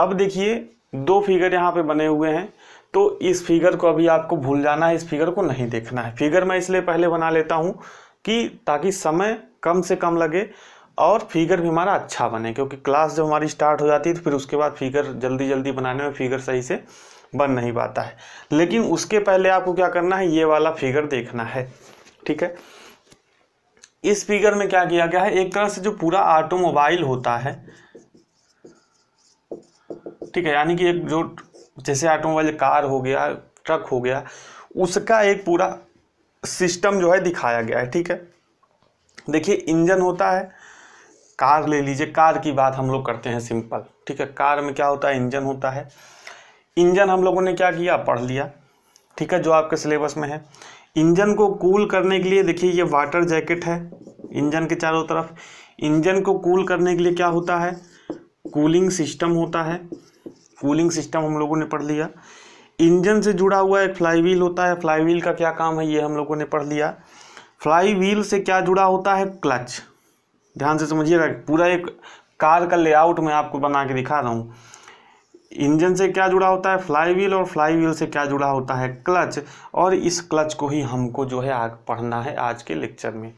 अब देखिए दो फिगर यहाँ पे बने हुए हैं तो इस फिगर को अभी आपको भूल जाना है इस फिगर को नहीं देखना है फिगर मैं इसलिए पहले बना लेता हूँ कि ताकि समय कम से कम लगे और फिगर भी हमारा अच्छा बने क्योंकि क्लास जब हमारी स्टार्ट हो जाती है तो फिर उसके बाद फिगर जल्दी जल्दी बनाने में फिगर सही से बन नहीं पाता है लेकिन उसके पहले आपको क्या करना है ये वाला फिगर देखना है ठीक है इस फिगर में क्या किया गया है एक तरह से जो पूरा ऑटोमोबाइल होता है ठीक है यानी कि एक जो जैसे ऑटोमोबाइल कार हो गया ट्रक हो गया उसका एक पूरा सिस्टम जो है दिखाया गया है ठीक है देखिए इंजन होता है कार ले लीजिए कार की बात हम लोग करते हैं सिंपल ठीक है कार में क्या होता है इंजन होता है इंजन हम लोगों ने क्या किया पढ़ लिया ठीक है जो आपके सिलेबस में है इंजन को कूल करने के लिए देखिए ये वाटर जैकेट है इंजन के चारों तरफ इंजन को कूल करने के लिए क्या होता है कूलिंग सिस्टम होता है कूलिंग सिस्टम हम लोगों ने पढ़ लिया इंजन से जुड़ा हुआ एक फ्लाई व्हील होता है फ्लाई व्हील का क्या काम है ये हम लोगों ने पढ़ लिया फ्लाई व्हील से क्या जुड़ा होता है क्लच ध्यान से समझिएगा पूरा एक कार का लेआउट मैं आपको बना के दिखा रहा हूँ इंजन से क्या जुड़ा होता है फ्लाई व्हील और फ्लाई व्हील से क्या जुड़ा होता है क्लच और इस क्लच को ही हमको जो है आग पढ़ना है आज के लेक्चर में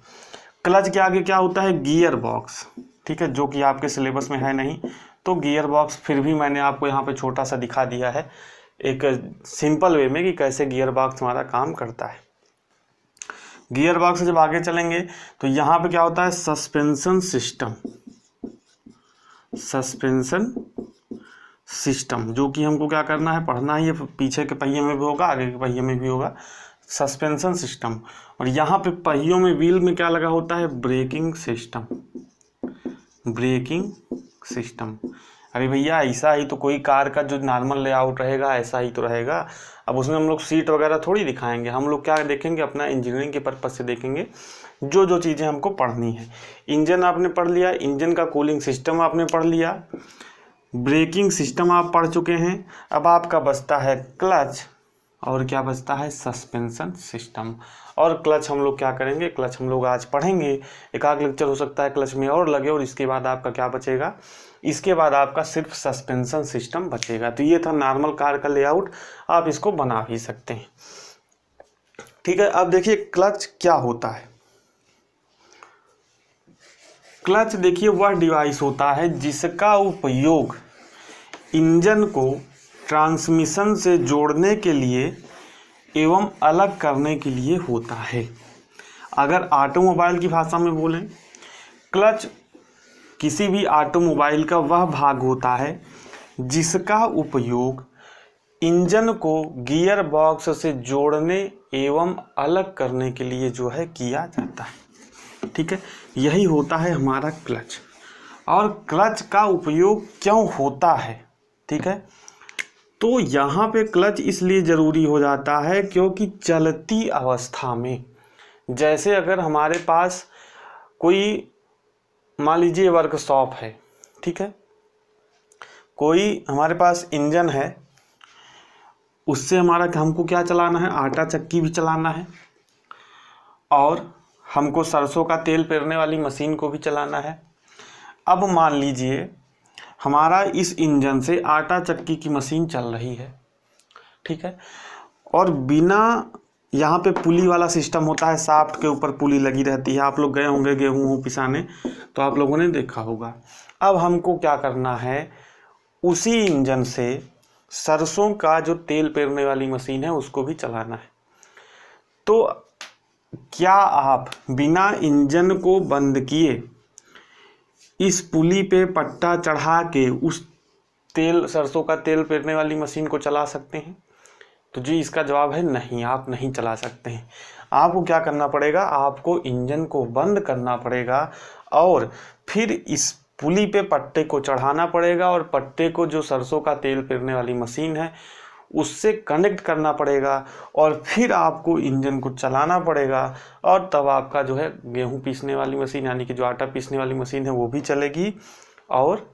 क्लच के आगे क्या होता है गियर बॉक्स ठीक है जो कि आपके सिलेबस में है नहीं तो गियर बॉक्स फिर भी मैंने आपको यहाँ पे छोटा सा दिखा दिया है एक सिंपल वे में कि कैसे गियर बॉक्स हमारा काम करता है गियर बॉक्स से जब आगे चलेंगे तो यहाँ पे क्या होता है सस्पेंशन सिस्टम सस्पेंशन सिस्टम जो कि हमको क्या करना है पढ़ना है ये पीछे के पहिए में भी होगा आगे के पहिए में भी होगा सस्पेंशन सिस्टम और यहाँ पे पहियों में व्हील में क्या लगा होता है ब्रेकिंग सिस्टम ब्रेकिंग सिस्टम अरे भैया ऐसा ही तो कोई कार का जो नॉर्मल लेआउट रहेगा ऐसा ही तो रहेगा अब उसमें हम लोग सीट वगैरह थोड़ी दिखाएंगे हम लोग क्या देखेंगे अपना इंजीनियरिंग के पर्पज़ से देखेंगे जो जो चीज़ें हमको पढ़नी है इंजन आपने पढ़ लिया इंजन का कूलिंग सिस्टम आपने पढ़ लिया ब्रेकिंग सिस्टम आप पढ़ चुके हैं अब आपका बचता है क्लच और क्या बचता है सस्पेंसन सिस्टम और क्लच हम लोग क्या करेंगे क्लच हम लोग आज पढ़ेंगे एक आग लेक्चर हो सकता है क्लच में और लगे और इसके बाद आपका क्या बचेगा इसके बाद आपका सिर्फ सस्पेंशन सिस्टम बचेगा तो ये था नॉर्मल कार का लेआउट आप इसको बना भी सकते हैं ठीक है अब देखिए क्लच क्या होता है क्लच देखिए वह डिवाइस होता है जिसका उपयोग इंजन को ट्रांसमिशन से जोड़ने के लिए एवं अलग करने के लिए होता है अगर ऑटोमोबाइल की भाषा में बोलें क्लच किसी भी ऑटोमोबाइल का वह भाग होता है जिसका उपयोग इंजन को गियर बॉक्स से जोड़ने एवं अलग करने के लिए जो है किया जाता है ठीक है यही होता है हमारा क्लच और क्लच का उपयोग क्यों होता है ठीक है तो यहाँ पे क्लच इसलिए ज़रूरी हो जाता है क्योंकि चलती अवस्था में जैसे अगर हमारे पास कोई मान लीजिए वर्कशॉप है ठीक है कोई हमारे पास इंजन है उससे हमारा हमको क्या चलाना है आटा चक्की भी चलाना है और हमको सरसों का तेल पेरने वाली मशीन को भी चलाना है अब मान लीजिए हमारा इस इंजन से आटा चक्की की मशीन चल रही है ठीक है और बिना यहाँ पे पुली वाला सिस्टम होता है साफ्ट के ऊपर पुली लगी रहती है आप लोग गए होंगे गेहूँ हूँ पिसाने तो आप लोगों ने देखा होगा अब हमको क्या करना है उसी इंजन से सरसों का जो तेल पेरने वाली मशीन है उसको भी चलाना है तो क्या आप बिना इंजन को बंद किए इस पुली पे पट्टा चढ़ा के उस तेल सरसों का तेल पेरने वाली मशीन को चला सकते हैं तो जी इसका जवाब है नहीं आप नहीं चला सकते हैं आपको क्या करना पड़ेगा आपको इंजन को बंद करना पड़ेगा और फिर इस पुली पे पट्टे को चढ़ाना पड़ेगा और पट्टे को जो सरसों का तेल पेरने वाली मशीन है उससे कनेक्ट करना पड़ेगा और फिर आपको इंजन को चलाना पड़ेगा और तब आपका जो है गेहूँ पीसने वाली मशीन यानी कि जो आटा पीसने वाली मशीन है वो भी चलेगी और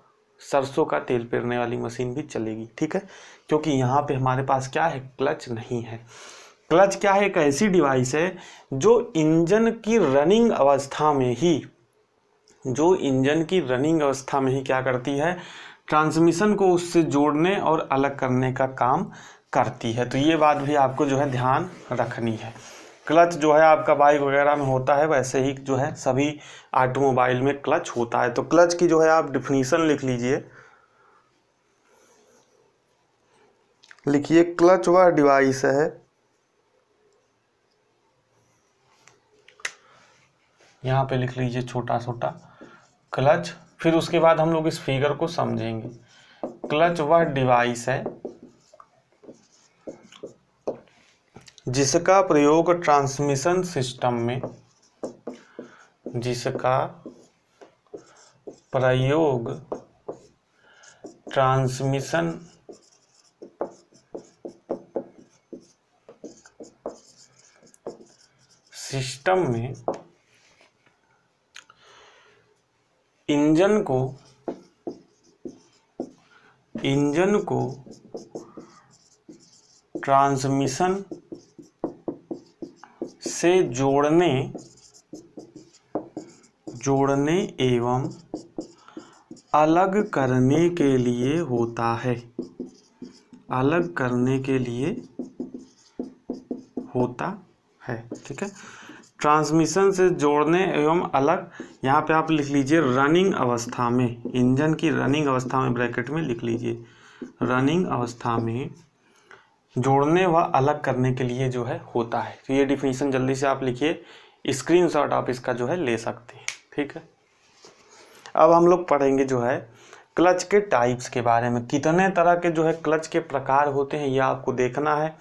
सरसों का तेल पेरने वाली मशीन भी चलेगी ठीक है क्योंकि यहाँ पे हमारे पास क्या है क्लच नहीं है क्लच क्या है एक ऐसी डिवाइस है जो इंजन की रनिंग अवस्था में ही जो इंजन की रनिंग अवस्था में ही क्या करती है ट्रांसमिशन को उससे जोड़ने और अलग करने का काम करती है तो ये बात भी आपको जो है ध्यान रखनी है क्लच जो है आपका बाइक वगैरह में होता है वैसे ही जो है सभी ऑटोमोबाइल में क्लच होता है तो क्लच की जो है आप डिफिनीसन लिख लीजिए लिखिए क्लच वह डिवाइस है यहाँ पे लिख लीजिए छोटा छोटा क्लच फिर उसके बाद हम लोग इस फिगर को समझेंगे क्लच वह डिवाइस है जिसका प्रयोग ट्रांसमिशन सिस्टम में जिसका प्रयोग ट्रांसमिशन सिस्टम में इंजन को इंजन को ट्रांसमिशन से जोड़ने जोड़ने एवं अलग करने के लिए होता है अलग करने के लिए होता है ठीक है ट्रांसमिशन से जोड़ने एवं अलग यहाँ पे आप लिख लीजिए रनिंग अवस्था में इंजन की रनिंग अवस्था में ब्रैकेट में लिख लीजिए रनिंग अवस्था में जोड़ने व अलग करने के लिए जो है होता है तो ये डिफिनीशन जल्दी से आप लिखिए स्क्रीनशॉट आप इसका जो है ले सकते हैं ठीक है अब हम लोग पढ़ेंगे जो है क्लच के टाइप्स के बारे में कितने तरह के जो है क्लच के प्रकार होते हैं यह आपको देखना है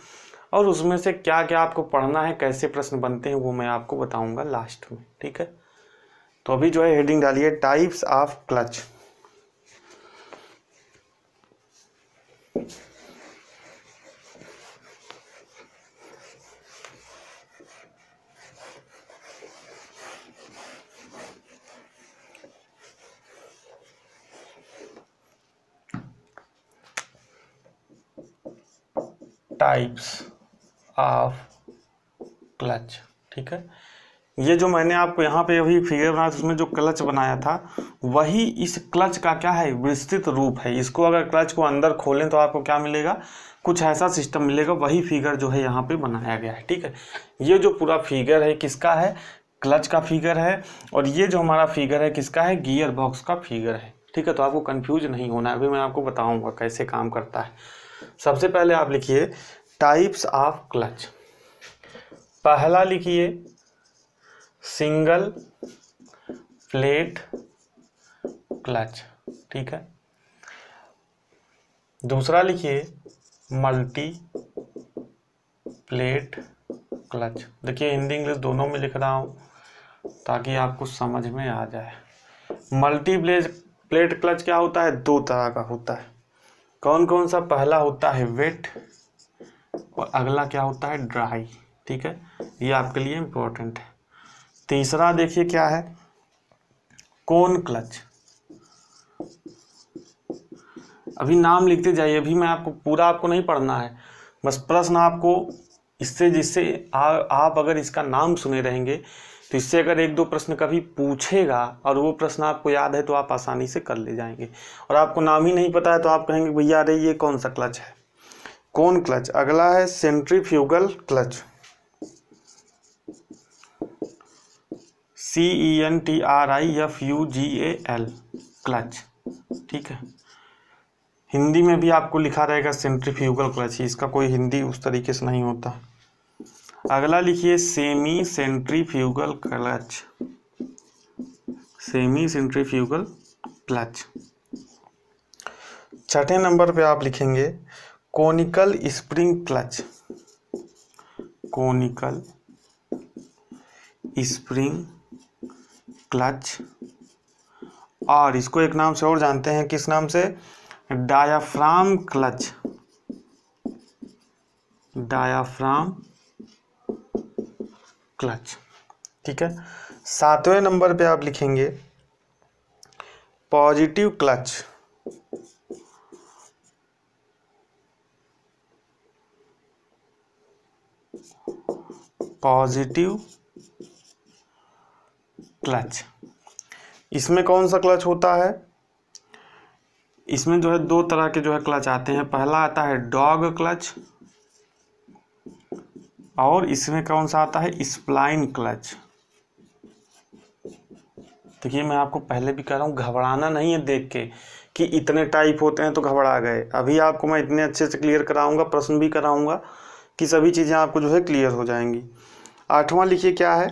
और उसमें से क्या क्या आपको पढ़ना है कैसे प्रश्न बनते हैं वो मैं आपको बताऊंगा लास्ट में ठीक है तो अभी जो है हेडिंग डालिए types of clutch types of clutch ठीक है ये जो मैंने आपको यहाँ पे अभी फिगर बनाया था उसमें जो क्लच बनाया था वही इस क्लच का क्या है विस्तृत रूप है इसको अगर क्लच को अंदर खोलें तो आपको क्या मिलेगा कुछ ऐसा सिस्टम मिलेगा वही फिगर जो है यहाँ पे बनाया गया है ठीक है ये जो पूरा फिगर है किसका है क्लच का फिगर है और ये जो हमारा फिगर है किसका है गियर बॉक्स का फिगर है ठीक है तो आपको कन्फ्यूज नहीं होना है अभी मैं आपको बताऊँगा कैसे काम करता है सबसे पहले आप लिखिए टाइप्स ऑफ क्लच पहला लिखिए सिंगल प्लेट क्लच ठीक है दूसरा लिखिए मल्टी प्लेट क्लच देखिए हिंदी इंग्लिश दोनों में लिख रहा हूँ ताकि आपको समझ में आ जाए मल्टी प्लेट प्लेट क्लच क्या होता है दो तरह का होता है कौन कौन सा पहला होता है वेट और अगला क्या होता है ड्राई ठीक है ये आपके लिए इम्पोर्टेंट है तीसरा देखिए क्या है कोन क्लच अभी नाम लिखते जाइए अभी मैं आपको पूरा आपको नहीं पढ़ना है बस प्रश्न आपको इससे जिससे आप अगर इसका नाम सुने रहेंगे तो इससे अगर एक दो प्रश्न कभी पूछेगा और वो प्रश्न आपको याद है तो आप आसानी से कर ले जाएंगे और आपको नाम ही नहीं पता है तो आप कहेंगे भैया अरे ये कौन सा क्लच है कौन क्लच अगला है centrifugal clutch C E N T R I F U G A L clutch ठीक है हिंदी में भी आपको लिखा रहेगा सेंट्रीफ्यूगल क्लच इसका कोई हिंदी उस तरीके से नहीं होता अगला लिखिए semi centrifugal clutch semi centrifugal clutch छठे नंबर पे आप लिखेंगे conical spring clutch conical spring clutch और इसको एक नाम से और जानते हैं किस नाम से डायाफ्राम क्लच डायाफ्राम क्लच ठीक है सातवें नंबर पे आप लिखेंगे पॉजिटिव क्लच पॉजिटिव क्लच इसमें कौन सा क्लच होता है इसमें जो है दो तरह के जो है क्लच आते हैं पहला आता है डॉग क्लच और इसमें कौन सा आता है स्प्लाइन क्लच देखिए मैं आपको पहले भी कह रहा हूँ घबराना नहीं है देख के कि इतने टाइप होते हैं तो घबरा गए अभी आपको मैं इतने अच्छे से क्लियर कराऊंगा प्रश्न भी कराऊंगा कि सभी चीज़ें आपको जो है क्लियर हो जाएंगी आठवां लिखिए क्या है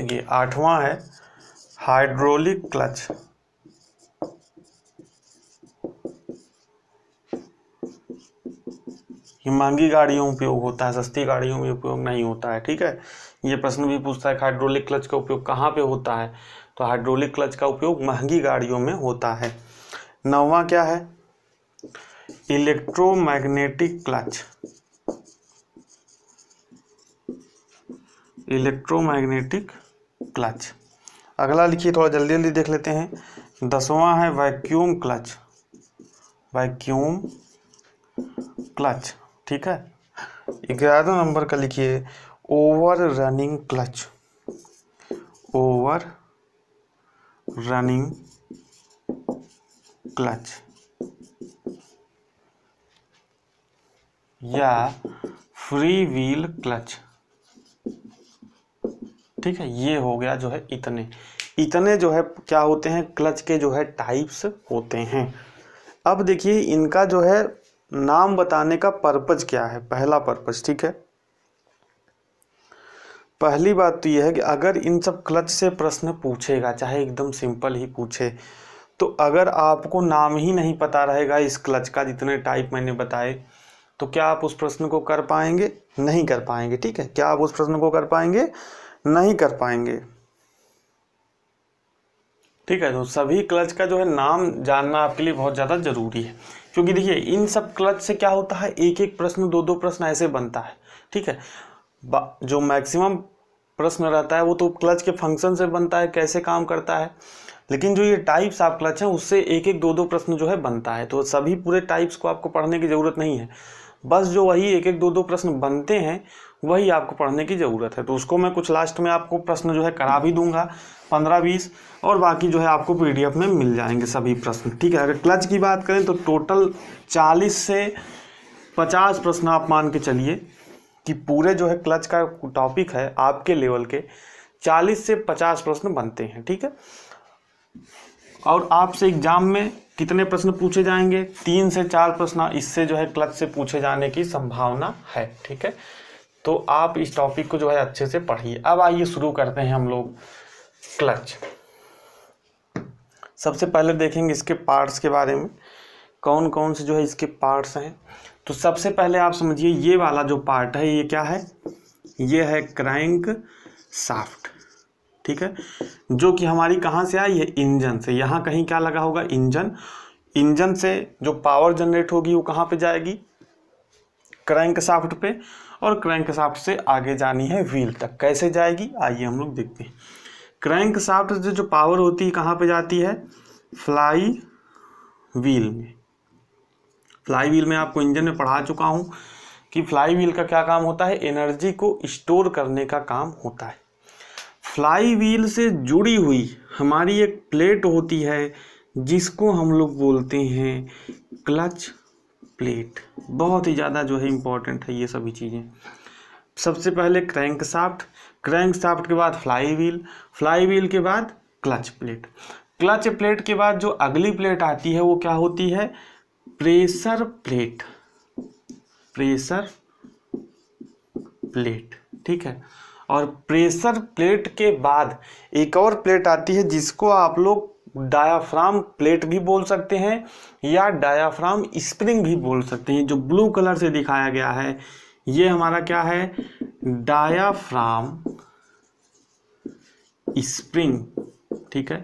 देखिए आठवां है हाइड्रोलिक क्लच ये महंगी गाड़ियों में उपयोग होता है सस्ती गाड़ियों में उपयोग नहीं होता है ठीक है ये प्रश्न भी पूछता है हाइड्रोलिक क्लच का उपयोग कहाँ पे होता है तो हाइड्रोलिक क्लच का उपयोग महंगी गाड़ियों में होता है नौवा क्या है इलेक्ट्रोमैग्नेटिक क्लच इलेक्ट्रोमैग्नेटिक क्लच अगला लिखिए थोड़ा जल्दी जल्दी देख लेते हैं दसवां है वैक्यूम क्लच वैक्यूम क्लच ठीक है ग्यारह नंबर का लिखिए over running clutch over running clutch या फ्री व्हील क्लच ठीक है ये हो गया जो है इतने इतने जो है क्या होते हैं क्लच के जो है टाइप्स होते हैं अब देखिए इनका जो है नाम बताने का पर्पज क्या है पहला पर्पज ठीक है पहली बात तो यह है कि अगर इन सब क्लच से प्रश्न पूछेगा चाहे एकदम सिंपल ही पूछे तो अगर आपको नाम ही नहीं पता रहेगा इस क्लच का जितने टाइप मैंने बताए तो क्या आप उस प्रश्न को कर पाएंगे नहीं कर पाएंगे ठीक है क्या आप उस प्रश्न को कर पाएंगे नहीं कर पाएंगे ठीक है तो सभी क्लच का जो है नाम जानना आपके लिए बहुत ज़्यादा ज़रूरी है क्योंकि देखिए इन सब क्लच से क्या होता है एक एक प्रश्न दो दो प्रश्न ऐसे बनता है ठीक है जो मैक्सिमम प्रश्न रहता है वो तो क्लच के फंक्शन से बनता है कैसे काम करता है लेकिन जो ये टाइप्स आप क्लच हैं उससे एक एक दो दो प्रश्न जो है बनता है तो सभी पूरे टाइप्स को आपको पढ़ने की ज़रूरत नहीं है बस जो वही एक एक दो दो प्रश्न बनते हैं वही आपको पढ़ने की ज़रूरत है तो उसको मैं कुछ लास्ट में आपको प्रश्न जो है करा भी दूंगा पंद्रह बीस और बाकी जो है आपको पीडीएफ में मिल जाएंगे सभी प्रश्न ठीक है अगर क्लच की बात करें तो टोटल चालीस से पचास प्रश्न आप मान के चलिए कि पूरे जो है क्लच का टॉपिक है आपके लेवल के चालीस से पचास प्रश्न बनते हैं ठीक है और आपसे एग्जाम में कितने प्रश्न पूछे जाएंगे तीन से चार प्रश्न इससे जो है क्लच से पूछे जाने की संभावना है ठीक है तो आप इस टॉपिक को जो है अच्छे से पढ़िए अब आइए शुरू करते हैं हम लोग क्लच सबसे पहले देखेंगे इसके पार्ट्स के बारे में कौन कौन से जो है इसके पार्ट्स हैं तो सबसे पहले आप समझिए ये वाला जो पार्ट है ये क्या है ये है क्रैंक साफ्ट ठीक है जो कि हमारी कहाँ से आई है इंजन से यहाँ कहीं क्या लगा होगा इंजन इंजन से जो पावर जनरेट होगी वो कहाँ पे जाएगी क्रैंक साफ्ट पे और क्रैंक साफ्ट से आगे जानी है व्हील तक कैसे जाएगी आइए हम लोग देखते हैं क्रैंक साफ्ट से जो पावर होती है कहाँ पे जाती है फ्लाई व्हील में फ्लाई व्हील में आपको इंजन में पढ़ा चुका हूँ कि फ्लाई व्हील का क्या काम होता है एनर्जी को स्टोर करने का काम होता है फ्लाई व्हील से जुड़ी हुई हमारी एक प्लेट होती है जिसको हम लोग बोलते हैं क्लच प्लेट बहुत ही ज़्यादा जो है इम्पोर्टेंट है ये सभी चीज़ें सबसे पहले क्रैंक साफ्ट क्रैंक साफ्ट के बाद फ्लाई व्हील फ्लाई व्हील के बाद क्लच प्लेट क्लच प्लेट के बाद जो अगली प्लेट आती है वो क्या होती है प्रेशर प्लेट प्रेशर प्लेट ठीक है और प्रेशर प्लेट के बाद एक और प्लेट आती है जिसको आप लोग डायाफ्राम प्लेट भी बोल सकते हैं या डायाफ्राम स्प्रिंग भी बोल सकते हैं जो ब्लू कलर से दिखाया गया है ये हमारा क्या है डायाफ्राम स्प्रिंग ठीक है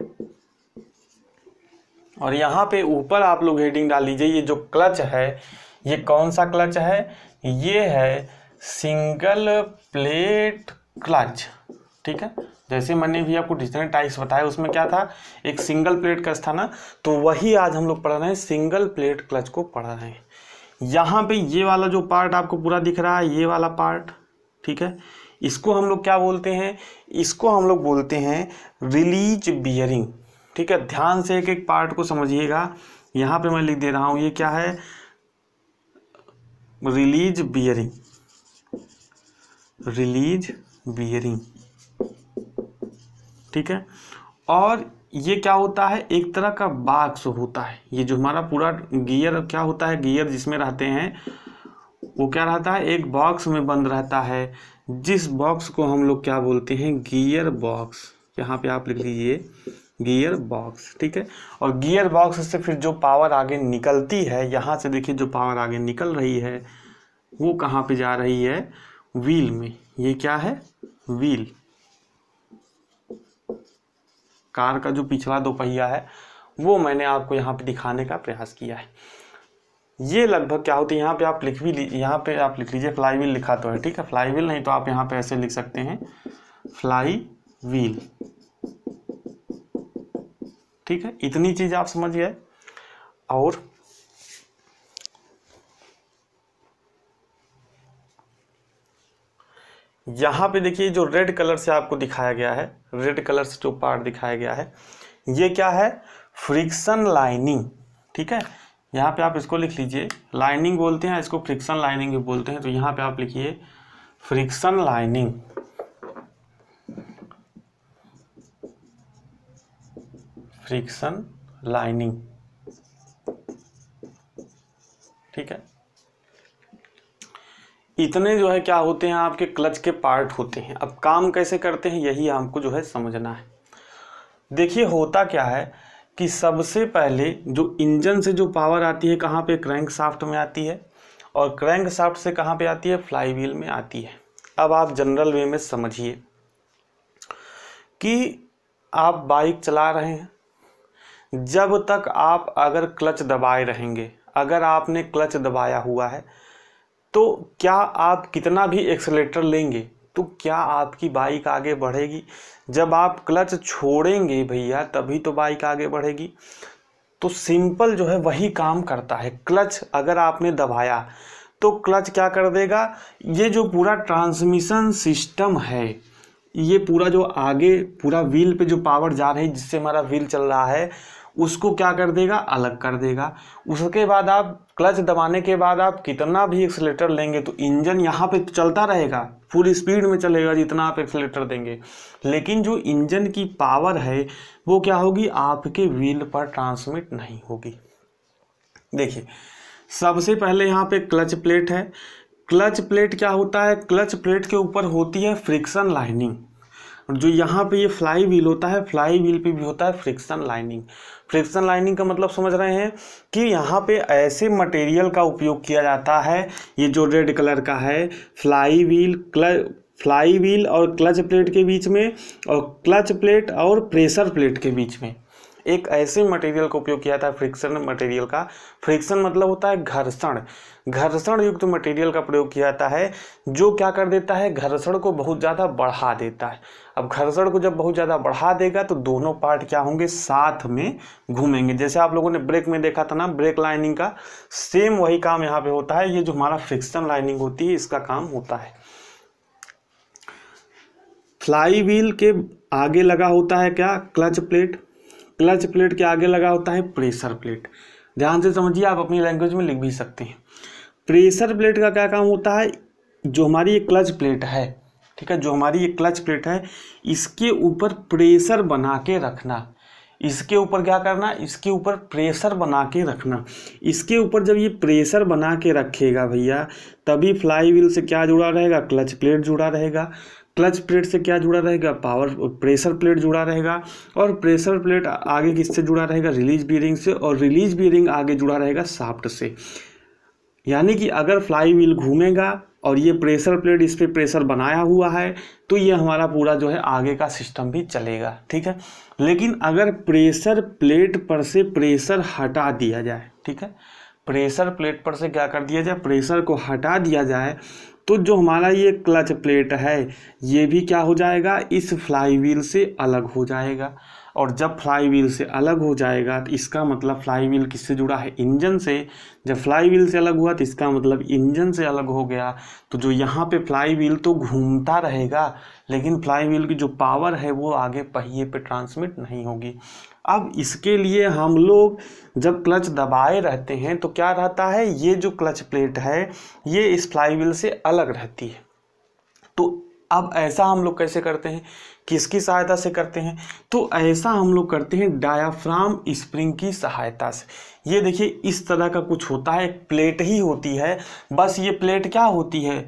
और यहाँ पे ऊपर आप लोग हेडिंग डाल लीजिए ये जो क्लच है ये कौन सा क्लच है ये है सिंगल प्लेट क्लच ठीक है जैसे मैंने भी आपको डिजिटल टाइप्स बताया उसमें क्या था एक सिंगल प्लेट क्लच था ना तो वही आज हम लोग पढ़ रहे हैं सिंगल प्लेट क्लच को पढ़ रहे हैं यहाँ पे ये वाला जो पार्ट आपको पूरा दिख रहा है ये वाला पार्ट ठीक है इसको हम लोग क्या बोलते हैं इसको हम लोग बोलते हैं रिलीज बियरिंग ठीक है ध्यान से एक एक पार्ट को समझिएगा यहाँ पे मैं लिख दे रहा हूँ ये क्या है रिलीज बियरिंग रिलीज बियरिंग ठीक है और ये क्या होता है एक तरह का बाक्स होता है ये जो हमारा पूरा गियर क्या होता है गियर जिसमें रहते हैं वो क्या रहता है एक बॉक्स में बंद रहता है जिस बॉक्स को हम लोग क्या बोलते हैं गियर बॉक्स यहाँ पे आप लिख लीजिए गियर बॉक्स ठीक है और गियर बॉक्स से फिर जो पावर आगे निकलती है यहाँ से देखिए जो पावर आगे निकल रही है वो कहाँ पे जा रही है व्हील में ये क्या है व्हील कार का जो पिछला दो पहिया है वो मैंने आपको यहाँ पे दिखाने का प्रयास किया है ये लगभग क्या होती है यहाँ पे आप लिख भी लीजिए यहाँ पे आप लिख लीजिए फ्लाई व्हील लिखा तो है ठीक है फ्लाई व्हील नहीं तो आप यहाँ पे ऐसे लिख सकते हैं फ्लाई व्हील ठीक है इतनी चीज़ आप समझिए और यहाँ पे देखिए जो रेड कलर से आपको दिखाया गया है रेड कलर से जो पार्ट दिखाया गया है ये क्या है फ्रिक्शन लाइनिंग ठीक है यहाँ पे आप इसको लिख लीजिए लाइनिंग बोलते हैं इसको फ्रिक्शन लाइनिंग भी बोलते हैं तो यहाँ पे आप लिखिए फ्रिक्शन लाइनिंग फ्रिक्शन लाइनिंग ठीक है इतने जो है क्या होते हैं आपके क्लच के पार्ट होते हैं अब काम कैसे करते हैं यही आपको जो है समझना है देखिए होता क्या है कि सबसे पहले जो इंजन से जो पावर आती है कहाँ पे क्रैंक साफ्ट में आती है और क्रैंक साफ्ट से कहाँ पे आती है फ्लाई व्हील में आती है अब आप जनरल वे में समझिए कि आप बाइक चला रहे हैं जब तक आप अगर क्लच दबाए रहेंगे अगर आपने क्लच दबाया हुआ है तो क्या आप कितना भी एक्सलेटर लेंगे तो क्या आपकी बाइक आगे बढ़ेगी जब आप क्लच छोड़ेंगे भैया तभी तो बाइक आगे बढ़ेगी तो सिंपल जो है वही काम करता है क्लच अगर आपने दबाया तो क्लच क्या कर देगा ये जो पूरा ट्रांसमिशन सिस्टम है ये पूरा जो आगे पूरा व्हील पे जो पावर जा रही है जिससे हमारा व्हील चल रहा है उसको क्या कर देगा अलग कर देगा उसके बाद आप क्लच दबाने के बाद आप कितना भी एक्सलेटर लेंगे तो इंजन यहाँ पे चलता रहेगा फुल स्पीड में चलेगा जितना आप एक्सलेटर देंगे लेकिन जो इंजन की पावर है वो क्या होगी आपके व्हील पर ट्रांसमिट नहीं होगी देखिए सबसे पहले यहाँ पे क्लच प्लेट है क्लच प्लेट क्या होता है क्लच प्लेट के ऊपर होती है फ्रिक्शन लाइनिंग जो यहाँ पे ये फ्लाई व्हील होता है फ्लाई व्हील पे भी होता है फ्रिक्शन लाइनिंग फ्रिक्शन लाइनिंग का मतलब समझ रहे हैं कि यहाँ पे ऐसे मटेरियल का उपयोग किया जाता है ये जो रेड कलर का है flywheel clutch flywheel और क्लच प्लेट के बीच में और क्लच प्लेट और प्रेशर प्लेट के बीच में एक ऐसे मटेरियल का उपयोग किया था फ्रिक्शन मटेरियल का फ्रिक्शन मतलब होता है घर्षण घर्षण युक्त मटेरियल का प्रयोग किया जाता है जो क्या कर देता है घर्षण को बहुत ज़्यादा बढ़ा देता है अब घर्षण को जब बहुत ज़्यादा बढ़ा देगा तो दोनों पार्ट क्या होंगे साथ में घूमेंगे जैसे आप लोगों ने ब्रेक में देखा था ना ब्रेक लाइनिंग का सेम वही काम यहाँ पे होता है ये जो हमारा फ्रिक्शन लाइनिंग होती है इसका काम होता है फ्लाई व्हील के आगे लगा होता है क्या क्लच प्लेट क्लच प्लेट के आगे लगा होता है प्रेशर प्लेट ध्यान से समझिए आप अपनी लैंग्वेज में लिख भी सकते हैं प्रेशर प्लेट का क्या काम होता है जो हमारी ये क्लच प्लेट है ठीक है जो हमारी ये क्लच प्लेट है इसके ऊपर प्रेशर बना के रखना इसके ऊपर क्या करना इसके ऊपर प्रेशर बना के रखना इसके ऊपर जब ये प्रेशर बना के रखेगा भैया तभी फ्लाई व्हील से क्या जुड़ा रहेगा क्लच प्लेट जुड़ा रहेगा क्लच प्लेट से क्या जुड़ा रहेगा पावर प्रेशर प्लेट जुड़ा रहेगा और प्रेशर प्लेट आगे किससे जुड़ा रहेगा रिलीज बियरिंग से और रिलीज बियरिंग आगे जुड़ा रहेगा साफ्ट से यानी कि अगर फ्लाई व्हील घूमेगा और ये प्रेशर प्लेट इस पर प्रेशर बनाया हुआ है तो ये हमारा पूरा जो है आगे का सिस्टम भी चलेगा ठीक है लेकिन अगर प्रेशर प्लेट पर से प्रेशर हटा दिया जाए ठीक है प्रेशर प्लेट पर से क्या कर दिया जाए प्रेशर को हटा दिया जाए तो जो हमारा ये क्लच प्लेट है ये भी क्या हो जाएगा इस फ्लाई व्हील से अलग हो जाएगा और जब फ्लाई व्हील से अलग हो जाएगा तो इसका मतलब फ्लाई व्हील किससे जुड़ा है इंजन से जब फ्लाई व्हील से अलग हुआ तो इसका मतलब इंजन से अलग हो गया तो जो यहाँ पे फ्लाई व्हील तो घूमता रहेगा लेकिन फ्लाई व्हील की जो पावर है वो आगे पहिए पे ट्रांसमिट नहीं होगी अब इसके लिए हम लोग जब क्लच दबाए रहते हैं तो क्या रहता है ये जो क्लच प्लेट है ये इस फ्लाई व्हील से अलग रहती है तो अब ऐसा हम लोग कैसे करते हैं किसकी सहायता से करते हैं तो ऐसा हम लोग करते हैं डायाफ्राम स्प्रिंग की सहायता से ये देखिए इस तरह का कुछ होता है प्लेट ही होती है बस ये प्लेट क्या होती है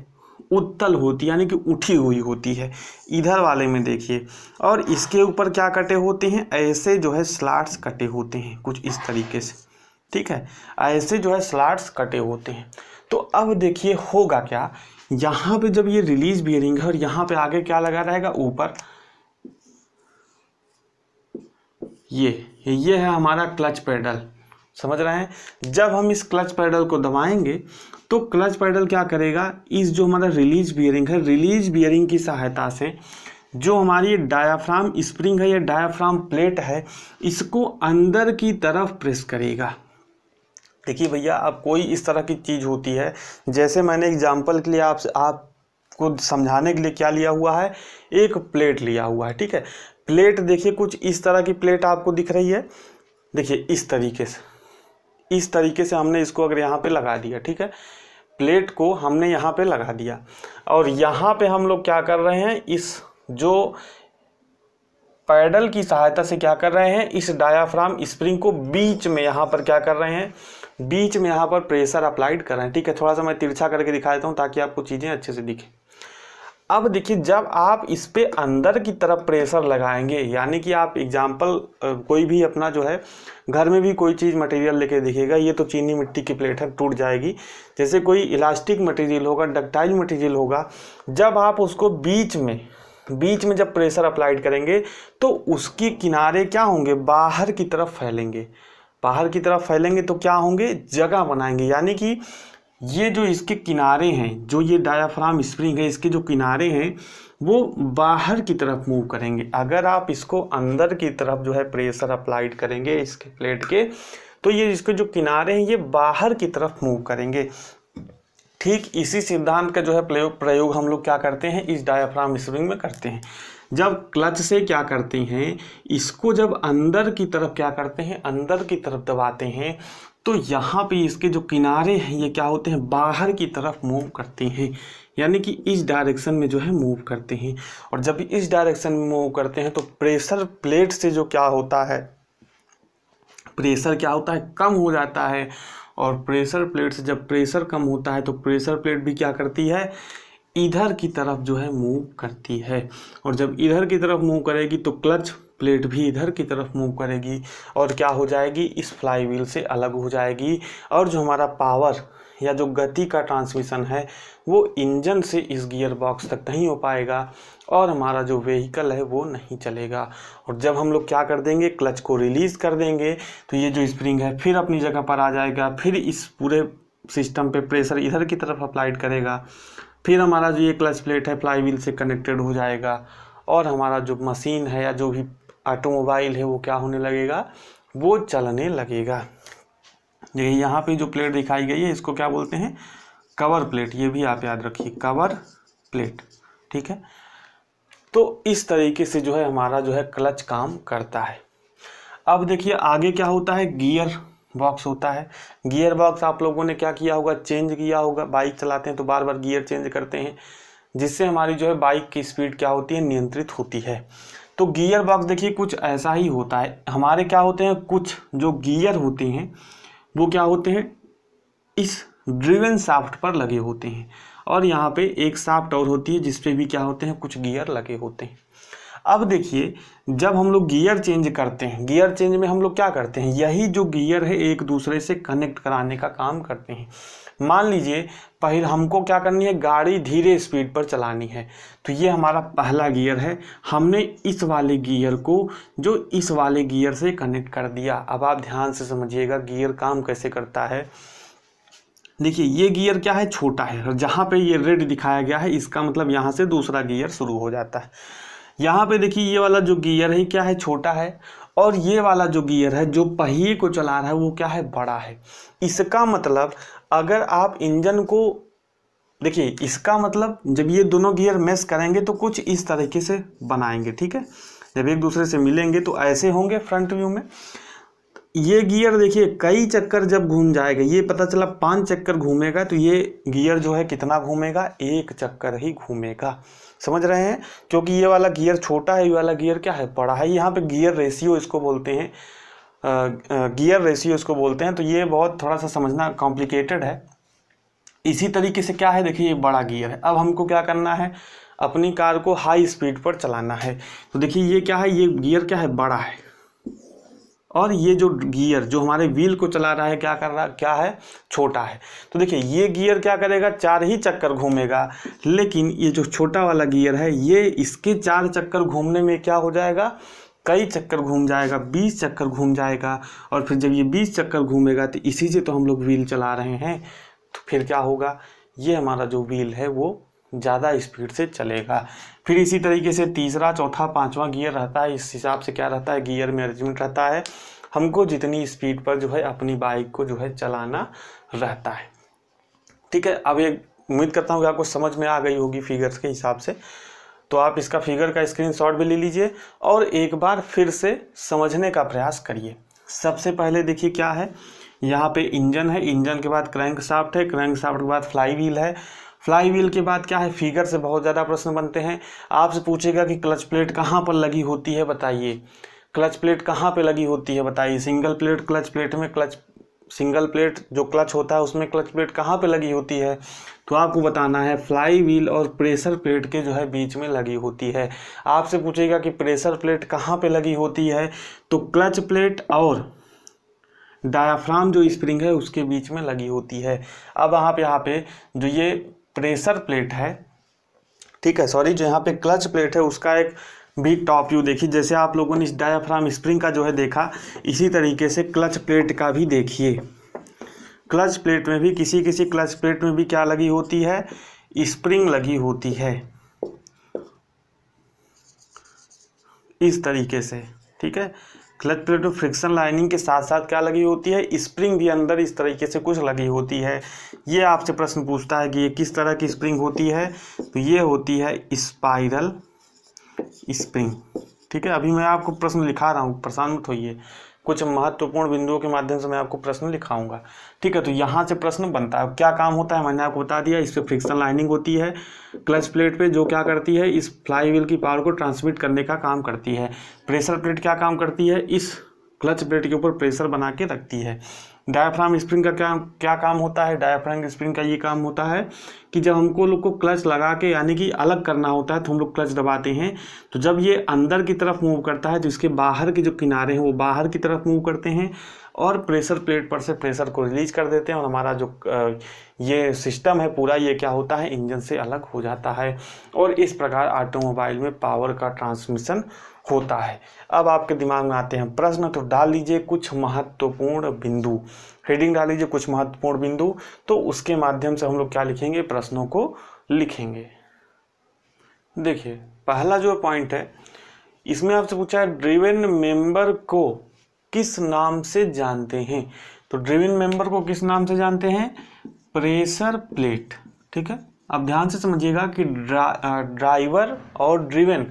उत्तल होती यानी कि उठी हुई होती है इधर वाले में देखिए और इसके ऊपर क्या कटे होते हैं ऐसे जो है स्लाट्स कटे होते हैं कुछ इस तरीके से ठीक है ऐसे जो है स्लाट्स कटे होते हैं तो अब देखिए होगा क्या यहाँ पे जब ये रिलीज बियरिंग है और यहाँ पे आगे क्या लगा रहेगा ऊपर ये ये है हमारा क्लच पेडल समझ रहे हैं जब हम इस क्लच पैडल को दबाएंगे तो क्लच पैडल क्या करेगा इस जो हमारा रिलीज बियरिंग है रिलीज बियरिंग की सहायता से जो हमारी डायाफ्राम स्प्रिंग है या डायाफ्राम प्लेट है इसको अंदर की तरफ प्रेस करेगा देखिए भैया अब कोई इस तरह की चीज़ होती है जैसे मैंने एग्जाम्पल के लिए आप आपको समझाने के लिए क्या लिया हुआ है एक प्लेट लिया हुआ है ठीक है प्लेट देखिए कुछ इस तरह की प्लेट आपको दिख रही है देखिए इस तरीके से इस तरीके से हमने इसको अगर यहाँ पे लगा दिया ठीक है प्लेट को हमने यहाँ पे लगा दिया और यहाँ पे हम लोग क्या कर रहे हैं इस जो पैडल की सहायता से क्या कर रहे हैं इस डायाफ्राम स्प्रिंग को बीच में यहाँ पर क्या कर रहे हैं बीच में यहाँ पर प्रेशर अप्लाइड कर रहे हैं ठीक है थोड़ा सा मैं तिरछा करके दिखा देता हूँ ताकि आपको चीज़ें अच्छे से दिखें अब देखिए जब आप इस पर अंदर की तरफ प्रेशर लगाएंगे यानी कि आप एग्जाम्पल कोई भी अपना जो है घर में भी कोई चीज़ मटेरियल लेके दिखेगा ये तो चीनी मिट्टी की प्लेट है टूट जाएगी जैसे कोई इलास्टिक मटेरियल होगा डक्टाइल मटेरियल होगा जब आप उसको बीच में बीच में जब प्रेशर अप्लाइड करेंगे तो उसके किनारे क्या होंगे बाहर की तरफ फैलेंगे बाहर की तरफ फैलेंगे तो क्या होंगे जगह बनाएंगे यानी कि ये जो इसके किनारे हैं जो ये डायाफ्राम स्प्रिंग है इसके जो किनारे हैं वो बाहर की तरफ मूव करेंगे अगर आप इसको अंदर की तरफ जो है प्रेशर अप्लाइड करेंगे इसके प्लेट के तो ये इसके जो किनारे हैं ये बाहर की तरफ मूव करेंगे ठीक इसी सिद्धांत का जो है प्रयोग प्रयोग हम लोग क्या करते हैं इस डायाफ्राम स्प्रिंग में करते हैं जब क्लच से क्या करते हैं इसको जब अंदर की तरफ क्या करते हैं अंदर की तरफ दबाते हैं तो यहाँ पे इसके जो किनारे हैं ये क्या होते हैं बाहर की तरफ मूव करते हैं यानी कि इस डायरेक्शन में जो है मूव करते हैं और जब इस डायरेक्शन में मूव करते हैं तो प्रेशर प्लेट से जो क्या होता है प्रेशर क्या होता है कम हो जाता है और प्रेशर प्लेट से जब प्रेशर कम होता है तो प्रेशर प्लेट भी क्या करती है इधर की तरफ जो है मूव करती है और जब इधर की तरफ मूव करेगी तो क्लच प्लेट भी इधर की तरफ मूव करेगी और क्या हो जाएगी इस फ्लाई व्हील से अलग हो जाएगी और जो हमारा पावर या जो गति का ट्रांसमिशन है वो इंजन से इस गियर बॉक्स तक नहीं हो पाएगा और हमारा जो व्हीकल है वो नहीं चलेगा और जब हम लोग क्या कर देंगे क्लच को रिलीज़ कर देंगे तो ये जो स्प्रिंग है फिर अपनी जगह पर आ जाएगा फिर इस पूरे सिस्टम पे प्रेशर इधर की तरफ अप्लाइड करेगा फिर हमारा जो ये क्लच प्लेट है फ्लाई व्हील से कनेक्टेड हो जाएगा और हमारा जो मशीन है या जो भी ऑटोमोबाइल है वो क्या होने लगेगा वो चलने लगेगा देखिए यहाँ पे जो प्लेट दिखाई गई है इसको क्या बोलते हैं कवर प्लेट ये भी आप याद रखिए कवर प्लेट ठीक है तो इस तरीके से जो है हमारा जो है क्लच काम करता है अब देखिए आगे क्या होता है गियर बॉक्स होता है गियर बॉक्स आप लोगों ने क्या किया होगा चेंज किया होगा बाइक चलाते हैं तो बार बार गियर चेंज करते हैं जिससे हमारी जो है बाइक की स्पीड क्या होती है नियंत्रित होती है तो गियर बॉक्स देखिए कुछ ऐसा ही होता है हमारे क्या होते हैं कुछ जो गियर होते हैं वो क्या होते हैं इस ड्रिवन साफ्ट पर लगे होते हैं और यहाँ पे एक साफ्ट और होती है जिसपे भी क्या होते हैं कुछ गियर लगे होते हैं अब देखिए जब हम लोग गियर चेंज करते हैं गियर चेंज में हम लोग क्या करते हैं यही जो गियर है एक दूसरे से कनेक्ट कराने का काम करते हैं मान लीजिए पहले हमको क्या करनी है गाड़ी धीरे स्पीड पर चलानी है तो ये हमारा पहला गियर है हमने इस वाले गियर को जो इस वाले गियर से कनेक्ट कर दिया अब आप ध्यान से समझिएगा गियर काम कैसे करता है देखिए ये गियर क्या है छोटा है जहाँ पे ये रेड दिखाया गया है इसका मतलब यहाँ से दूसरा गियर शुरू हो जाता है यहाँ पे देखिए ये वाला जो गियर है क्या है छोटा है और ये वाला जो गियर है जो पहिए को चला रहा है वो क्या है बड़ा है इसका मतलब अगर आप इंजन को देखिए इसका मतलब जब ये दोनों गियर मैस करेंगे तो कुछ इस तरीके से बनाएंगे ठीक है जब एक दूसरे से मिलेंगे तो ऐसे होंगे फ्रंट व्यू में ये गियर देखिए कई चक्कर जब घूम जाएगा ये पता चला पांच चक्कर घूमेगा तो ये गियर जो है कितना घूमेगा एक चक्कर ही घूमेगा समझ रहे हैं क्योंकि ये वाला गियर छोटा है ये वाला गियर क्या है बड़ा है यहाँ पे गियर रेशियो इसको बोलते हैं गियर रेशियो इसको बोलते हैं तो ये बहुत थोड़ा सा समझना कॉम्प्लिकेटेड है इसी तरीके से क्या है देखिए ये बड़ा गियर है अब हमको क्या करना है अपनी कार को हाई स्पीड पर चलाना है तो देखिए ये क्या है ये गियर क्या है बड़ा है और ये जो गियर जो हमारे व्हील को चला रहा है क्या कर रहा क्या है छोटा है तो देखिए ये गियर क्या करेगा चार ही चक्कर घूमेगा लेकिन ये जो छोटा वाला गियर है ये इसके चार चक्कर घूमने में क्या हो जाएगा कई चक्कर घूम जाएगा बीस चक्कर घूम जाएगा और फिर जब ये बीस चक्कर घूमेगा तो इसी से तो हम लोग व्हील चला रहे हैं तो फिर क्या होगा ये हमारा जो व्हील है वो ज़्यादा स्पीड से चलेगा फिर इसी तरीके से तीसरा चौथा पांचवा गियर रहता है इस हिसाब से क्या रहता है गियर में अरेंजमेंट रहता है हमको जितनी स्पीड पर जो है अपनी बाइक को जो है चलाना रहता है ठीक है अब एक उम्मीद करता हूँ कि आपको समझ में आ गई होगी फिगर्स के हिसाब से तो आप इसका फिगर का स्क्रीनशॉट भी ले लीजिए और एक बार फिर से समझने का प्रयास करिए सबसे पहले देखिए क्या है यहाँ पे इंजन है इंजन के बाद क्रैंक साफ्ट है क्रैंक साफ्ट के बाद फ्लाई व्हील है फ्लाई व्हील के बाद क्या है फिगर से बहुत ज़्यादा प्रश्न बनते हैं आपसे पूछेगा कि क्लच प्लेट कहाँ पर लगी होती है बताइए क्लच प्लेट कहाँ पर लगी होती है बताइए सिंगल प्लेट क्लच प्लेट में क्लच सिंगल प्लेट जो क्लच होता है उसमें क्लच प्लेट कहाँ पे लगी होती है तो आपको बताना है फ्लाई व्हील और प्रेशर प्लेट के जो है बीच में लगी होती है आपसे पूछेगा कि प्रेशर प्लेट कहाँ पे लगी होती है तो क्लच प्लेट और डायाफ्राम जो स्प्रिंग है उसके बीच में लगी होती है अब आप यहाँ पे जो ये प्रेशर प्लेट है ठीक है सॉरी जो यहाँ पे क्लच प्लेट है उसका एक भी टॉप व्यू देखिए जैसे आप लोगों ने इस डायाफ्राम स्प्रिंग का जो है देखा इसी तरीके से क्लच प्लेट का भी देखिए क्लच प्लेट में भी किसी किसी क्लच प्लेट में भी क्या लगी होती है स्प्रिंग लगी होती है इस तरीके से ठीक है क्लच प्लेट में फ्रिक्शन लाइनिंग के साथ साथ क्या लगी होती है स्प्रिंग भी अंदर इस तरीके से कुछ लगी होती है ये आपसे प्रश्न पूछता है कि ये किस तरह की स्प्रिंग होती है तो ये होती है स्पाइरल स्प्रिंग ठीक है अभी मैं आपको प्रश्न लिखा रहा हूँ प्रशांत मत होइए कुछ महत्वपूर्ण बिंदुओं के माध्यम से मैं आपको प्रश्न लिखाऊंगा ठीक है तो यहाँ से प्रश्न बनता है क्या काम होता है मैंने आपको बता दिया इस पर फ्रिक्शन लाइनिंग होती है क्लच प्लेट पे जो क्या करती है इस फ्लाई व्हील की पावर को ट्रांसमिट करने का काम करती है प्रेशर प्लेट क्या काम करती है इस क्लच प्लेट के ऊपर प्रेशर बना के रखती है डायाफ्राम स्प्रिंग का क्या क्या काम होता है डायाफ्राम स्प्रिंग का ये काम होता है कि जब हमको लोग को क्लच लगा के यानी कि अलग करना होता है तो हम लोग क्लच दबाते हैं तो जब ये अंदर की तरफ मूव करता है तो इसके बाहर के जो किनारे हैं वो बाहर की तरफ मूव करते हैं और प्रेशर प्लेट पर से प्रेशर को रिलीज कर देते हैं और हमारा जो ये सिस्टम है पूरा ये क्या होता है इंजन से अलग हो जाता है और इस प्रकार ऑटोमोबाइल में पावर का ट्रांसमिशन होता है अब आपके दिमाग में आते हैं प्रश्न तो डाल लीजिए कुछ महत्वपूर्ण बिंदु हेडिंग डाल लीजिए कुछ महत्वपूर्ण बिंदु तो उसके माध्यम से हम लोग क्या लिखेंगे प्रश्नों को लिखेंगे देखिए पहला जो पॉइंट है इसमें आपसे पूछा है ड्रिवेन मेंबर को किस नाम से जानते हैं तो ड्रिवेन मेंबर को किस नाम से जानते हैं प्रेशर प्लेट ठीक है अब ध्यान से समझिएगा कि ड्रा, ड्राइवर और ड्रिवेन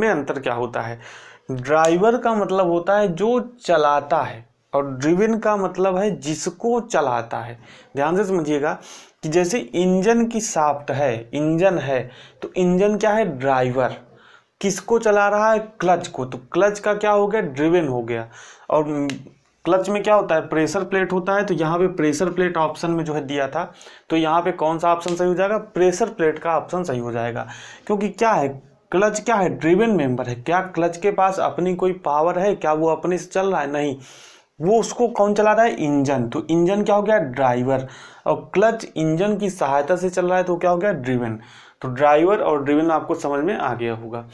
में अंतर क्या होता है ड्राइवर का मतलब होता है जो चलाता है और ड्रिविन का मतलब है जिसको चलाता है ध्यान से समझिएगा कि जैसे इंजन की साफ्ट है इंजन है तो इंजन क्या है ड्राइवर किसको चला रहा है क्लच को तो क्लच का क्या हो गया ड्रिविन हो गया और क्लच में क्या होता है प्रेशर प्लेट होता है तो यहाँ पे प्रेशर प्लेट ऑप्शन में जो है दिया था तो यहाँ पे कौन सा ऑप्शन सही हो जाएगा प्रेशर प्लेट का ऑप्शन सही हो जाएगा क्योंकि क्या है क्लच क्या है ड्रिवन मेंबर है क्या क्लच के पास अपनी कोई पावर है क्या वो अपने से चल रहा है नहीं वो उसको कौन चला रहा है इंजन तो इंजन क्या हो गया ड्राइवर और क्लच इंजन की सहायता से चल रहा है तो क्या हो गया ड्रिवन तो ड्राइवर और ड्रिवन आपको समझ में आ गया होगा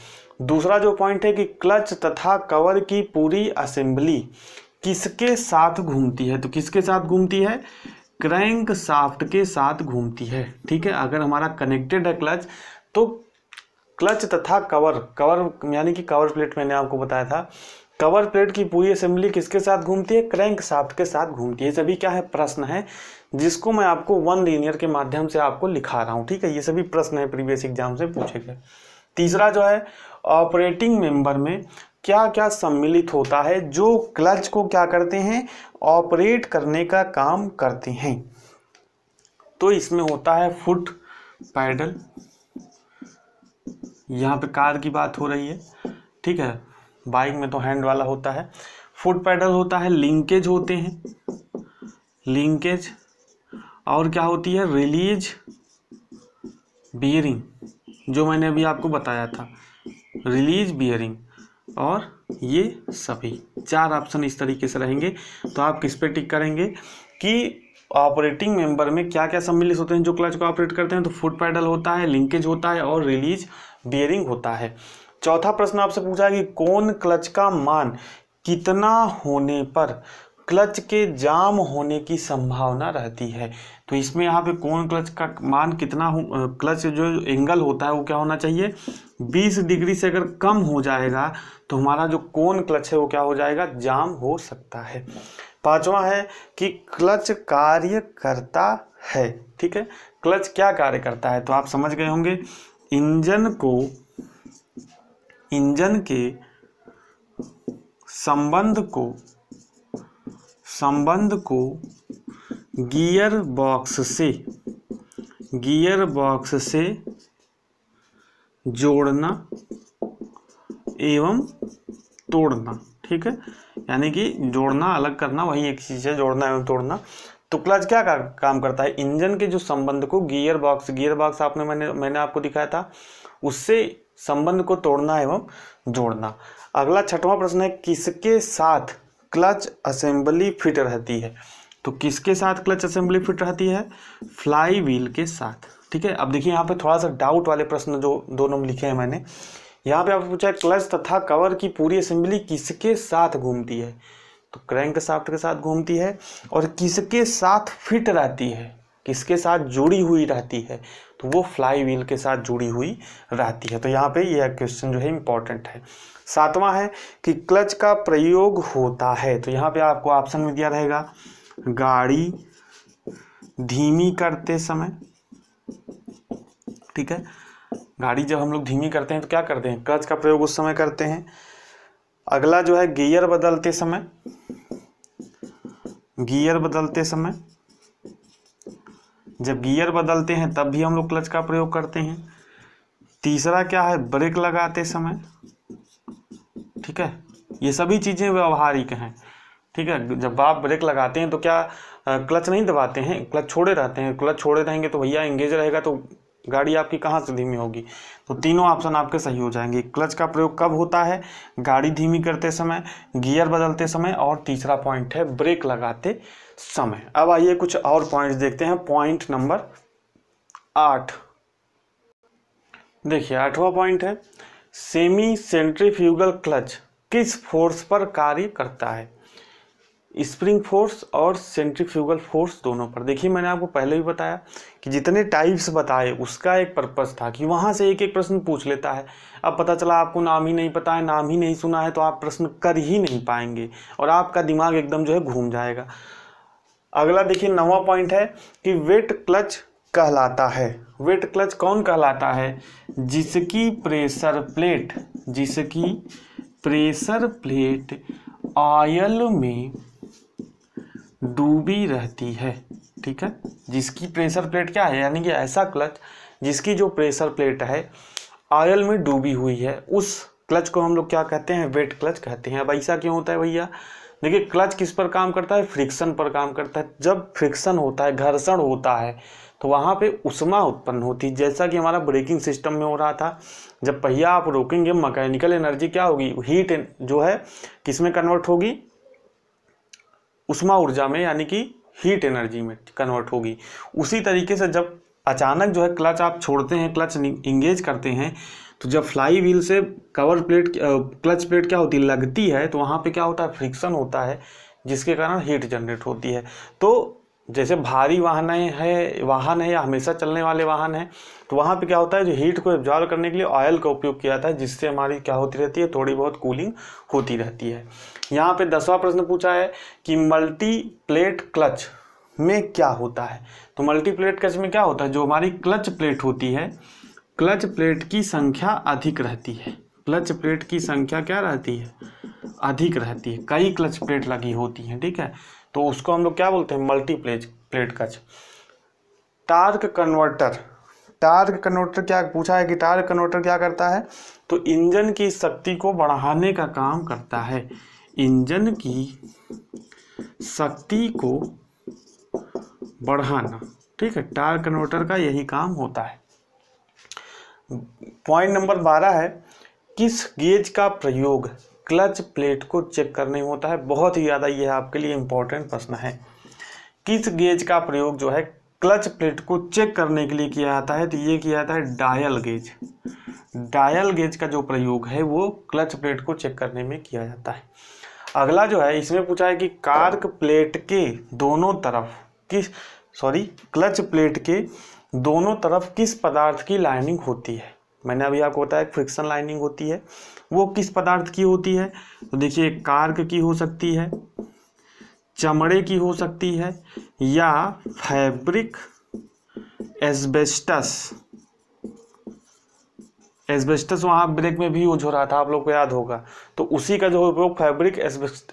दूसरा जो पॉइंट है कि क्लच तथा कवर की पूरी असेंबली किसके साथ घूमती है तो किसके साथ घूमती है क्रैंक साफ्ट के साथ घूमती है ठीक है अगर हमारा कनेक्टेड है क्लच तो क्लच तथा कवर कवर यानी कि कवर प्लेट मैंने आपको बताया था कवर प्लेट की पूरी असेंबली किसके साथ घूमती है क्रैंक साफ्ट के साथ घूमती है सभी क्या है प्रश्न है जिसको मैं आपको वन लीनियर के माध्यम से आपको लिखा रहा हूँ ठीक है ये सभी प्रश्न है प्रीवियस एग्जाम से पूछे गए तीसरा जो है ऑपरेटिंग मेंबर में क्या क्या सम्मिलित होता है जो क्लच को क्या करते हैं ऑपरेट करने का काम करते हैं तो इसमें होता है फुट पैडल यहाँ पे कार की बात हो रही है ठीक है बाइक में तो हैंड वाला होता है फुट पैडल होता है लिंकेज होते हैं लिंकेज और क्या होती है रिलीज बियरिंग जो मैंने अभी आपको बताया था रिलीज बियरिंग और ये सभी चार ऑप्शन इस तरीके से रहेंगे तो आप किस पे टिक करेंगे कि ऑपरेटिंग मेंबर में क्या क्या सम्मिलित होते हैं जो क्लच को ऑपरेट करते हैं तो फुट पैडल होता है लिंकेज होता है और रिलीज बियरिंग होता है चौथा प्रश्न आपसे पूछा है कि कौन क्लच का मान कितना होने पर क्लच के जाम होने की संभावना रहती है तो इसमें यहाँ पे कौन क्लच का मान कितना हो क्लच जो एंगल होता है वो क्या होना चाहिए 20 डिग्री से अगर कम हो जाएगा तो हमारा जो कौन क्लच है वो क्या हो जाएगा जाम हो सकता है पांचवा है कि क्लच कार्य करता है ठीक है क्लच क्या कार्य करता है तो आप समझ गए होंगे इंजन को इंजन के संबंध को संबंध को गियर बॉक्स से गियर बॉक्स से जोड़ना एवं तोड़ना ठीक है यानी कि जोड़ना अलग करना वही एक चीज़ है जोड़ना एवं तोड़ना तो क्लच क्या का, काम करता है इंजन के जो संबंध को गियर बॉक्स गियर बॉक्स आपने मैंने मैंने आपको दिखाया था उससे संबंध को तोड़ना एवं जोड़ना अगला छठवां प्रश्न है किसके साथ क्लच असेंबली फिट रहती है तो किसके साथ क्लच असेंबली फिट रहती है फ्लाई व्हील के साथ ठीक है अब देखिए यहाँ पे थोड़ा सा डाउट वाले प्रश्न जो दोनों में लिखे हैं मैंने यहाँ पे आपको पूछा है क्लच तथा कवर की पूरी असेंबली किसके साथ घूमती है तो क्रैंक साफ्ट के साथ घूमती है और किसके साथ फिट रहती है किसके साथ जुड़ी हुई रहती है तो वो फ्लाई व्हील के साथ जुड़ी हुई रहती है तो यहाँ पे यह क्वेश्चन जो है इम्पॉर्टेंट है सातवां है कि क्लच का प्रयोग होता है तो यहाँ पे आपको ऑप्शन में दिया रहेगा गाड़ी धीमी करते समय ठीक है गाड़ी जब हम लोग धीमी करते हैं तो क्या करते हैं क्लच का प्रयोग उस समय करते हैं अगला जो है गियर बदलते समय गियर बदलते समय जब गियर बदलते हैं तब भी हम लोग क्लच का प्रयोग करते हैं तीसरा क्या है ब्रेक लगाते समय ठीक है ये सभी चीज़ें व्यवहारिक हैं ठीक है जब आप ब्रेक लगाते हैं तो क्या क्लच नहीं दबाते हैं क्लच छोड़े रहते हैं क्लच छोड़े रहेंगे तो भैया एंगेज रहेगा तो गाड़ी आपकी कहाँ से धीमी होगी तो तीनों ऑप्शन आपके सही हो जाएंगे क्लच का प्रयोग कब होता है गाड़ी धीमी करते समय गियर बदलते समय और तीसरा पॉइंट है ब्रेक लगाते समय अब आइए कुछ और पॉइंट्स देखते हैं पॉइंट नंबर आठ देखिए आठवां पॉइंट है सेमी सेंट्रीफ्यूगल क्लच किस फोर्स पर कार्य करता है स्प्रिंग फोर्स और सेंट्रीफ्यूगल फोर्स दोनों पर देखिए मैंने आपको पहले भी बताया कि जितने टाइप्स बताए उसका एक पर्पस था कि वहाँ से एक एक प्रश्न पूछ लेता है अब पता चला आपको नाम ही नहीं पता है नाम ही नहीं सुना है तो आप प्रश्न कर ही नहीं पाएंगे और आपका दिमाग एकदम जो है घूम जाएगा अगला देखिए नवा पॉइंट है कि वेट क्लच कहलाता है वेट क्लच कौन कहलाता है जिसकी प्रेशर प्लेट जिसकी प्रेशर प्लेट आयल में डूबी रहती है ठीक है जिसकी प्रेशर प्लेट क्या है यानी कि ऐसा क्लच जिसकी जो प्रेशर प्लेट है ऑयल में डूबी हुई है उस क्लच को हम लोग क्या कहते हैं वेट क्लच कहते हैं अब ऐसा क्यों होता है भैया देखिए क्लच किस पर काम करता है फ्रिक्शन पर काम करता है जब फ्रिक्शन होता है घर्षण होता है तो वहाँ पे उष्मा उत्पन्न होती है जैसा कि हमारा ब्रेकिंग सिस्टम में हो रहा था जब पहिया आप रोकेंगे मकैनिकल एनर्जी क्या होगी हीट जो है किस में कन्वर्ट होगी उष्मा ऊर्जा में यानी कि हीट एनर्जी में कन्वर्ट होगी उसी तरीके से जब अचानक जो है क्लच आप छोड़ते हैं क्लच इंगेज करते हैं तो जब फ्लाई व्हील से कवर प्लेट क्लच प्लेट क्या होती है लगती है तो वहाँ पे क्या होता है फ्रिक्शन होता है जिसके कारण हीट जनरेट होती है तो जैसे भारी वाहन है वाहन है या हमेशा चलने वाले वाहन है तो वहाँ पे क्या होता है जो हीट को एब्जॉर्व करने के लिए ऑयल का उपयोग किया जाता है जिससे हमारी क्या होती रहती है थोड़ी बहुत कूलिंग होती रहती है यहाँ पे दसवां प्रश्न पूछा है कि मल्टी प्लेट क्लच में क्या होता है तो मल्टी प्लेट क्लच में क्या होता है जो हमारी क्लच प्लेट होती है क्लच प्लेट की संख्या अधिक रहती है क्लच प्लेट की संख्या क्या रहती है अधिक रहती है कई क्लच प्लेट लगी होती हैं ठीक है तो उसको हम लोग क्या बोलते हैं multiplate plate clutch torque converter torque converter क्या पूछा है कि टार्क कन्वर्टर क्या करता है तो इंजन की शक्ति को बढ़ाने का काम करता है इंजन की शक्ति को बढ़ाना ठीक है टार्क कन्वर्टर का यही काम होता है पॉइंट नंबर बारह है किस गेज का प्रयोग क्लच प्लेट को चेक करने होता है बहुत ही ज़्यादा यह आपके लिए इम्पोर्टेंट प्रश्न है किस गेज का प्रयोग जो है क्लच प्लेट को चेक करने के लिए किया जाता है तो ये किया जाता है डायल गेज डायल गेज का जो प्रयोग है वो क्लच प्लेट को चेक करने में किया जाता है अगला जो है इसमें पूछा है कि कार्क प्लेट के दोनों तरफ किस सॉरी क्लच प्लेट के दोनों तरफ किस पदार्थ की लाइनिंग होती है मैंने अभी आपको बताया फ्रिक्शन लाइनिंग होती है वो किस पदार्थ की होती है तो देखिए कार्क की हो सकती है चमड़े की हो सकती है या फैब्रिक एस्बेस्टस एस्बेस्टस वहाँ ब्रेक में भी यूज हो रहा था आप लोग को याद होगा तो उसी का जो उपयोग फैब्रिक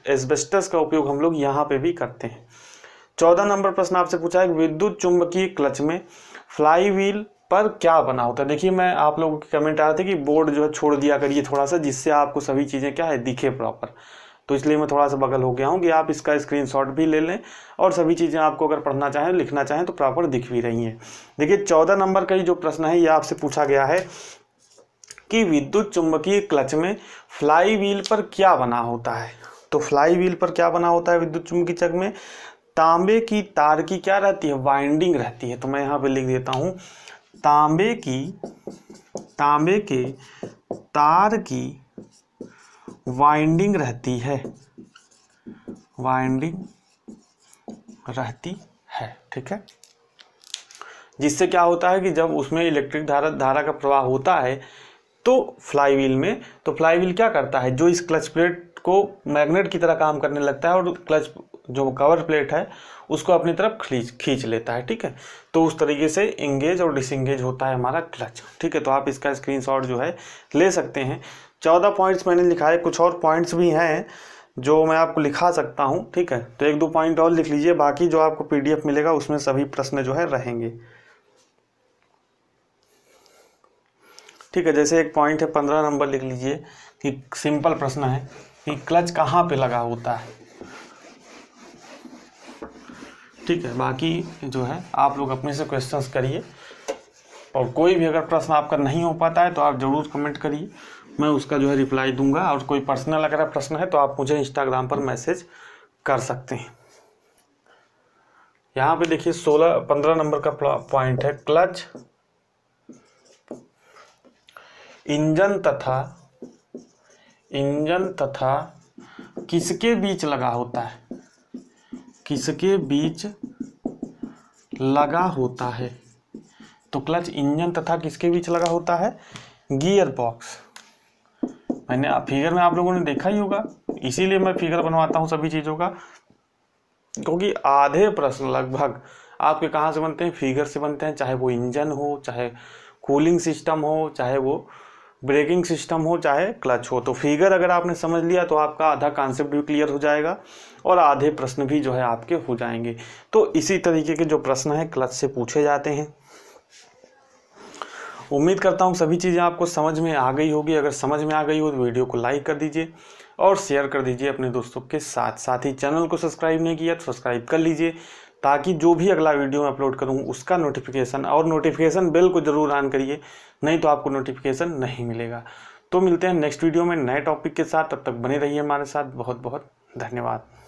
एस्बेस्टस का उपयोग हम लोग यहाँ पे भी करते हैं चौदह नंबर प्रश्न आपसे पूछा है विद्युत चुंबकीय क्लच में फ्लाई व्हील पर क्या बना होता है देखिए मैं आप लोगों के कमेंट आ रहे थे कि बोर्ड जो है छोड़ दिया करिए थोड़ा सा जिससे आपको सभी चीज़ें क्या है दिखे प्रॉपर तो इसलिए मैं थोड़ा सा बगल हो गया हूँ कि आप इसका स्क्रीनशॉट भी ले लें और सभी चीज़ें आपको अगर पढ़ना चाहें लिखना चाहें तो प्रॉपर दिख भी रही हैं देखिए चौदह नंबर का ही जो प्रश्न है ये आपसे पूछा गया है कि विद्युत चुंबकीय क्लच में फ्लाई व्हील पर क्या बना होता है तो फ्लाई व्हील पर क्या बना होता है विद्युत चुंबकीय चक में तांबे की तार की क्या रहती है वाइंडिंग रहती है तो मैं यहाँ पे लिख देता हूँ तांबे की तांबे के तार की वाइंडिंग रहती है वाइंडिंग रहती है ठीक है जिससे क्या होता है कि जब उसमें इलेक्ट्रिक धारा धारा का प्रवाह होता है तो फ्लाईवील में तो फ्लाईवील क्या करता है जो इस क्लच प्लेट को मैग्नेट की तरह काम करने लगता है और क्लच जो कवर प्लेट है उसको अपनी तरफ खींच खींच लेता है ठीक है तो उस तरीके से इंगेज और डिसंगेज होता है हमारा क्लच ठीक है तो आप इसका स्क्रीनशॉट जो है ले सकते हैं चौदह पॉइंट्स मैंने लिखा है कुछ और पॉइंट्स भी हैं जो मैं आपको लिखा सकता हूँ ठीक है तो एक दो पॉइंट और लिख लीजिए बाकी जो आपको पीडीएफ मिलेगा उसमें सभी प्रश्न जो है रहेंगे ठीक है जैसे एक पॉइंट है पंद्रह नंबर लिख लीजिए कि सिंपल प्रश्न है कि क्लच कहाँ पे लगा होता है ठीक है बाकी जो है आप लोग अपने से क्वेश्चंस करिए और कोई भी अगर प्रश्न आपका नहीं हो पाता है तो आप ज़रूर कमेंट करिए मैं उसका जो है रिप्लाई दूंगा और कोई पर्सनल अगर प्रश्न है तो आप मुझे इंस्टाग्राम पर मैसेज कर सकते हैं यहाँ पे देखिए सोलह पंद्रह नंबर का पॉइंट है क्लच इंजन तथा इंजन तथा किसके बीच लगा होता है किसके बीच लगा होता है तो क्लच इंजन तथा किसके बीच लगा होता है गियर बॉक्स मैंने फिगर में आप लोगों ने देखा ही होगा इसीलिए मैं फिगर बनवाता हूं सभी चीज़ों का क्योंकि आधे प्रश्न लगभग आपके कहां से बनते हैं फिगर से बनते हैं चाहे वो इंजन हो चाहे कूलिंग सिस्टम हो चाहे वो ब्रेकिंग सिस्टम हो चाहे क्लच हो तो फिगर अगर आपने समझ लिया तो आपका आधा कॉन्सेप्ट भी क्लियर हो जाएगा और आधे प्रश्न भी जो है आपके हो जाएंगे तो इसी तरीके के जो प्रश्न हैं क्लच से पूछे जाते हैं उम्मीद करता हूँ सभी चीज़ें आपको समझ में आ गई होगी अगर समझ में आ गई हो तो वीडियो को लाइक कर दीजिए और शेयर कर दीजिए अपने दोस्तों के साथ साथ ही चैनल को सब्सक्राइब नहीं किया तो सब्सक्राइब कर लीजिए ताकि जो भी अगला वीडियो मैं अपलोड करूँ उसका नोटिफिकेशन और नोटिफिकेशन बिल को ज़रूर ऑन करिए नहीं तो आपको नोटिफिकेशन नहीं मिलेगा तो मिलते हैं नेक्स्ट वीडियो में नए टॉपिक के साथ तब तक बने रहिए हमारे साथ बहुत बहुत धन्यवाद